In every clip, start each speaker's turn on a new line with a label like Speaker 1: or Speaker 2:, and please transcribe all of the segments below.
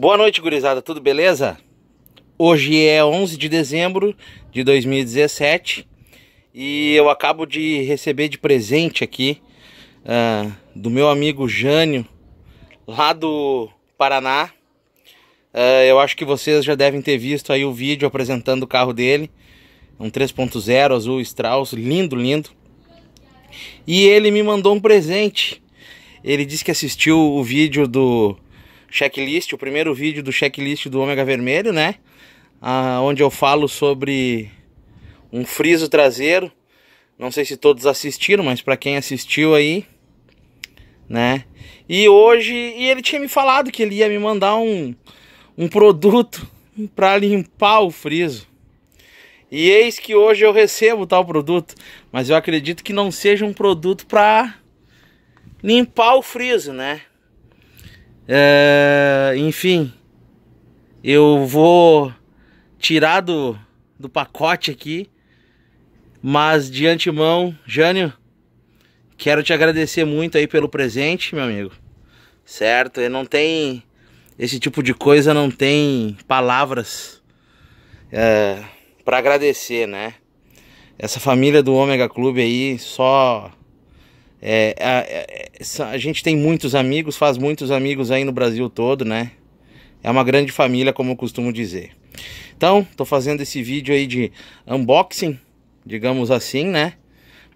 Speaker 1: Boa noite, gurizada, tudo beleza? Hoje é 11 de dezembro de 2017 e eu acabo de receber de presente aqui uh, do meu amigo Jânio, lá do Paraná. Uh, eu acho que vocês já devem ter visto aí o vídeo apresentando o carro dele, um 3.0 azul Strauss, lindo, lindo. E ele me mandou um presente. Ele disse que assistiu o vídeo do checklist, o primeiro vídeo do checklist do Ômega Vermelho, né? Ah, onde eu falo sobre um friso traseiro. Não sei se todos assistiram, mas para quem assistiu aí, né? E hoje, e ele tinha me falado que ele ia me mandar um, um produto para limpar o friso. E eis que hoje eu recebo tal produto, mas eu acredito que não seja um produto para limpar o friso, né? É, enfim, eu vou tirar do, do pacote aqui, mas de antemão, Jânio, quero te agradecer muito aí pelo presente, meu amigo. Certo? E não tem. Esse tipo de coisa não tem palavras é, para agradecer, né? Essa família do Ômega Clube aí só é, a, a, é, a, gente tem muitos amigos, faz muitos amigos aí no Brasil todo, né? É uma grande família, como eu costumo dizer. Então, tô fazendo esse vídeo aí de unboxing, digamos assim, né?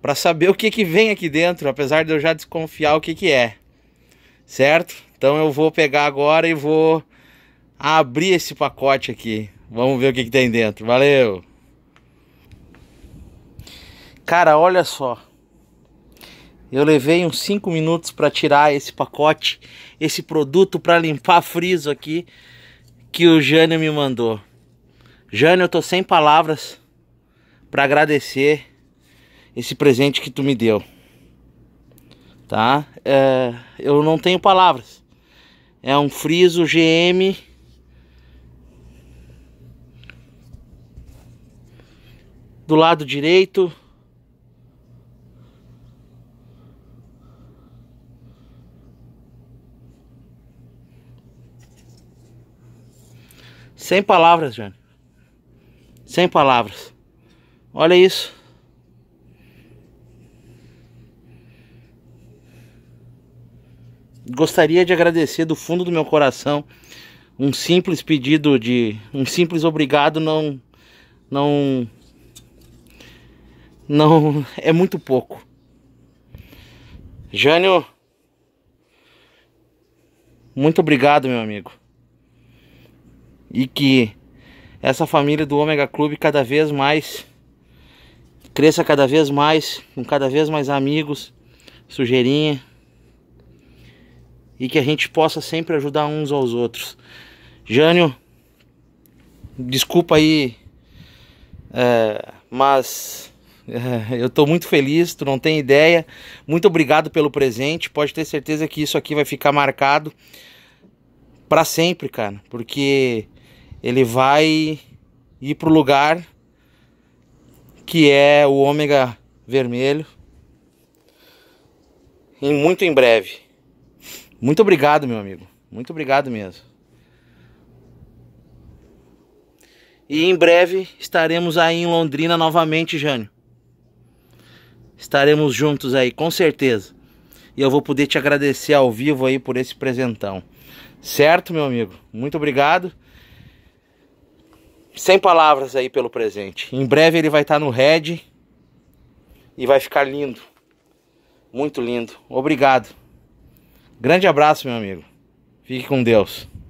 Speaker 1: Para saber o que que vem aqui dentro, apesar de eu já desconfiar o que que é. Certo? Então eu vou pegar agora e vou abrir esse pacote aqui. Vamos ver o que que tem dentro. Valeu! Cara, olha só eu levei uns 5 minutos para tirar esse pacote, esse produto para limpar friso aqui que o Jânio me mandou. Jânio, eu tô sem palavras para agradecer esse presente que tu me deu. Tá? É, eu não tenho palavras. É um friso GM do lado direito Sem palavras, Jânio. Sem palavras. Olha isso. Gostaria de agradecer do fundo do meu coração um simples pedido de um simples obrigado não não não é muito pouco. Jânio, muito obrigado, meu amigo e que essa família do Ômega Clube cada vez mais cresça cada vez mais, com cada vez mais amigos, sujeirinha e que a gente possa sempre ajudar uns aos outros. Jânio, desculpa aí, é, mas é, eu estou muito feliz, tu não tem ideia. Muito obrigado pelo presente. Pode ter certeza que isso aqui vai ficar marcado para sempre, cara, porque ele vai ir para o lugar que é o ômega vermelho. E muito em breve. Muito obrigado, meu amigo. Muito obrigado mesmo. E em breve estaremos aí em Londrina novamente, Jânio. Estaremos juntos aí, com certeza. E eu vou poder te agradecer ao vivo aí por esse presentão. Certo, meu amigo? Muito obrigado sem palavras aí pelo presente. Em breve ele vai estar tá no Red e vai ficar lindo. Muito lindo. Obrigado. Grande abraço, meu amigo. Fique com Deus.